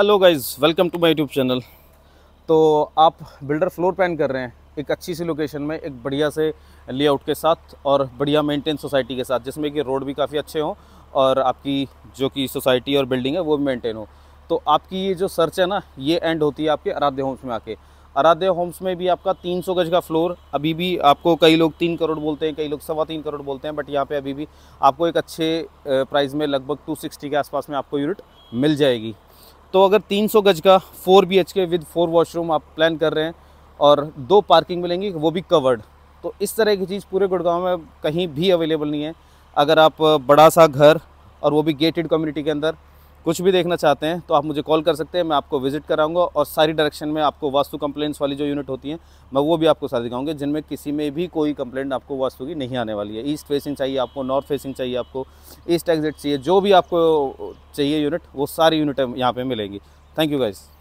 hello guys welcome to my YouTube channel तो आप builder floor plan कर रहे हैं एक अच्छी सी लोकेशन में एक बढ़िया से लेआउट के साथ और बढ़िया मेंटेन सोसाइटी के साथ जिसमें कि रोड भी काफ़ी अच्छे हों और आपकी जो कि सोसाइटी और बिल्डिंग है वो भी मेंटेन हो तो आपकी ये जो सर्च है ना ये एंड होती है आपके आराध्य होम्स में आके आराध्य होम्स में भी आपका तीन गज का फ्लोर अभी भी आपको कई लोग तीन करोड़ बोलते हैं कई लोग सवा तीन करोड़ बोलते हैं बट यहाँ पर अभी भी आपको एक अच्छे प्राइस में लगभग टू के आसपास में आपको यूनिट मिल जाएगी तो अगर 300 गज का 4 B K with four washroom आप प्लान कर रहे हैं और दो पार्किंग मिलेंगी वो भी कवर्ड तो इस तरह की चीज़ पूरे गुड़गांव में कहीं भी अवेलेबल नहीं है अगर आप बड़ा सा घर और वो भी गेटेड कम्युनिटी के अंदर कुछ भी देखना चाहते हैं तो आप मुझे कॉल कर सकते हैं मैं आपको विजिट कराऊंगा और सारी डायरेक्शन में आपको वास्तु कंप्लेंट्स वाली जो यूनिट होती हैं मैं वो भी आपको साथ दिखाऊंगा जिनमें किसी में भी कोई कंप्लेंट आपको वास्तु की नहीं आने वाली है ईस्ट फेसिंग चाहिए आपको नॉर्थ फेसिंग चाहिए आपको ईस्ट एग्जिट चाहिए जो भी आपको चाहिए यूनिट वो सारी यूनिटें यहाँ पे मिलेंगी थैंक यू गाइज़